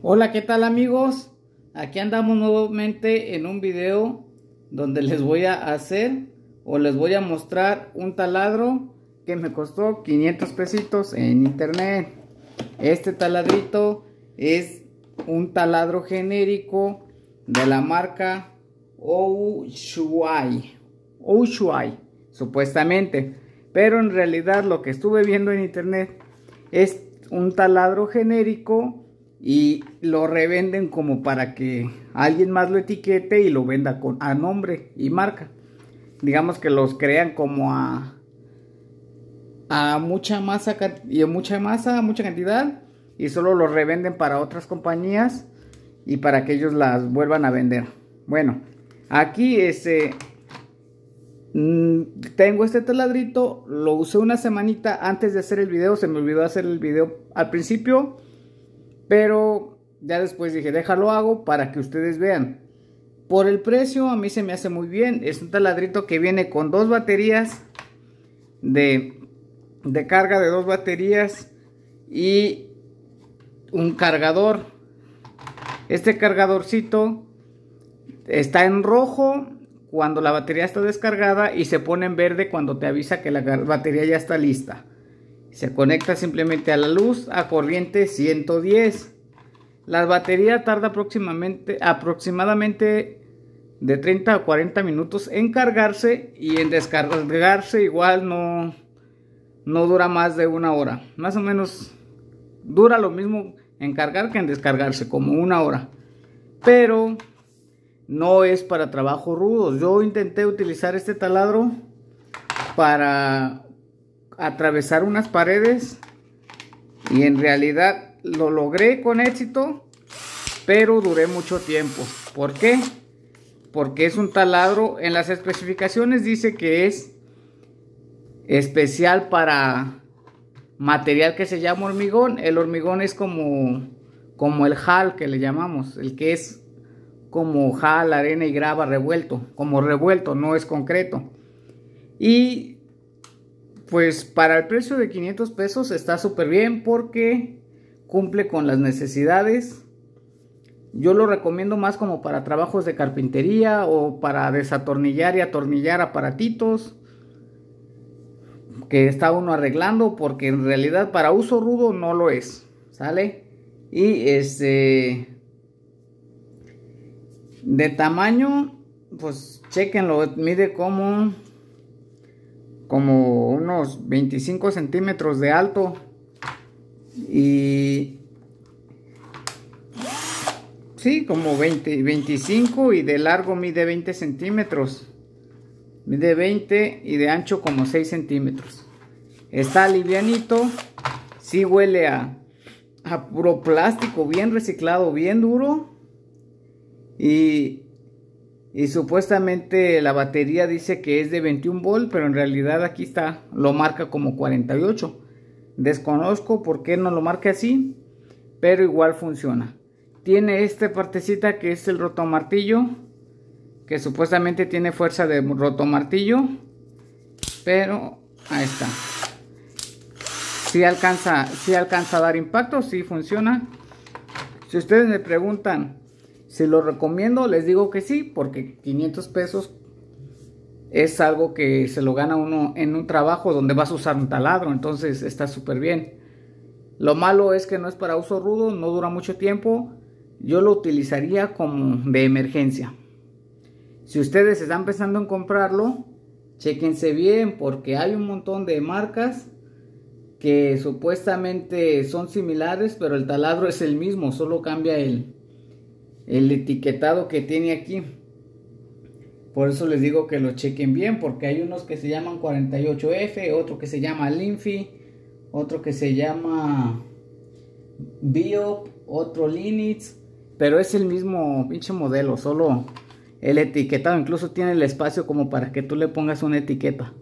Hola, ¿qué tal amigos? Aquí andamos nuevamente en un video donde les voy a hacer o les voy a mostrar un taladro que me costó 500 pesitos en internet. Este taladrito es un taladro genérico de la marca Oushuai. Oushuai, supuestamente. Pero en realidad lo que estuve viendo en internet es un taladro genérico y lo revenden como para que alguien más lo etiquete y lo venda con, a nombre y marca. Digamos que los crean como a, a mucha masa y mucha masa, mucha cantidad y solo los revenden para otras compañías y para que ellos las vuelvan a vender. Bueno, aquí este mm, tengo este taladrito, lo usé una semanita antes de hacer el video, se me olvidó hacer el video al principio pero ya después dije, déjalo hago para que ustedes vean. Por el precio a mí se me hace muy bien. Es un taladrito que viene con dos baterías de, de carga de dos baterías y un cargador. Este cargadorcito está en rojo cuando la batería está descargada y se pone en verde cuando te avisa que la batería ya está lista. Se conecta simplemente a la luz a corriente 110. La batería tarda aproximadamente, aproximadamente de 30 a 40 minutos en cargarse y en descargarse igual no, no dura más de una hora. Más o menos dura lo mismo en cargar que en descargarse, como una hora. Pero no es para trabajos rudos. Yo intenté utilizar este taladro para atravesar unas paredes y en realidad lo logré con éxito, pero duré mucho tiempo. ¿Por qué? Porque es un taladro, en las especificaciones dice que es especial para material que se llama hormigón. El hormigón es como, como el hal que le llamamos, el que es como jal, arena y grava revuelto, como revuelto, no es concreto. Y pues para el precio de 500 pesos está súper bien porque cumple con las necesidades. Yo lo recomiendo más como para trabajos de carpintería o para desatornillar y atornillar aparatitos que está uno arreglando porque en realidad para uso rudo no lo es, ¿sale? Y este de tamaño, pues chequenlo, mide como como unos 25 centímetros de alto y sí como 20 25 y de largo mide 20 centímetros mide 20 y de ancho como 6 centímetros está livianito sí huele a a puro plástico bien reciclado bien duro y y supuestamente la batería dice que es de 21 volt, pero en realidad aquí está, lo marca como 48. Desconozco por qué no lo marca así, pero igual funciona. Tiene esta partecita que es el rotomartillo, que supuestamente tiene fuerza de rotomartillo, pero ahí está. Si alcanza, si alcanza a dar impacto, si funciona. Si ustedes me preguntan si lo recomiendo, les digo que sí, porque 500 pesos es algo que se lo gana uno en un trabajo donde vas a usar un taladro, entonces está súper bien. Lo malo es que no es para uso rudo, no dura mucho tiempo. Yo lo utilizaría como de emergencia. Si ustedes están pensando en comprarlo, chequense bien porque hay un montón de marcas que supuestamente son similares, pero el taladro es el mismo, solo cambia el, el etiquetado que tiene aquí. Por eso les digo que lo chequen bien, porque hay unos que se llaman 48F, otro que se llama Linfi, otro que se llama Biop, otro Linux, pero es el mismo pinche modelo, solo el etiquetado incluso tiene el espacio como para que tú le pongas una etiqueta.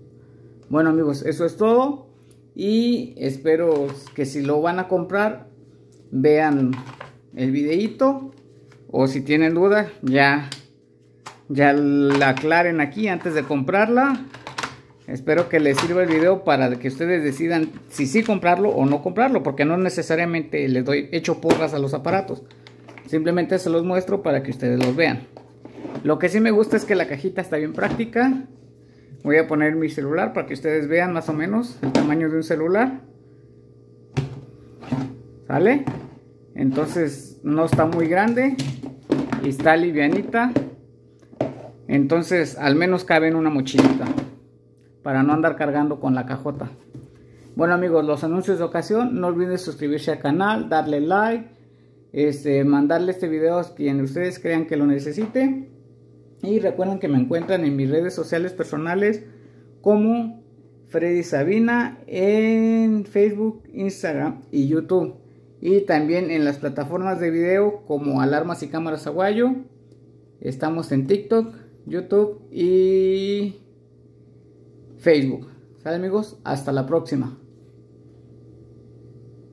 Bueno amigos, eso es todo y espero que si lo van a comprar vean el videito o si tienen duda ya ya la aclaren aquí antes de comprarla espero que les sirva el video para que ustedes decidan si sí comprarlo o no comprarlo porque no necesariamente les doy hecho porras a los aparatos simplemente se los muestro para que ustedes los vean lo que sí me gusta es que la cajita está bien práctica voy a poner mi celular para que ustedes vean más o menos el tamaño de un celular ¿sale? entonces no está muy grande y está livianita entonces al menos cabe en una mochilita para no andar cargando con la cajota bueno amigos los anuncios de ocasión no olviden suscribirse al canal darle like este, mandarle este video a quien ustedes crean que lo necesite y recuerden que me encuentran en mis redes sociales personales como Freddy Sabina en Facebook, Instagram y YouTube y también en las plataformas de video como Alarmas y Cámaras Aguayo. Estamos en TikTok, YouTube y Facebook. amigos? Hasta la próxima.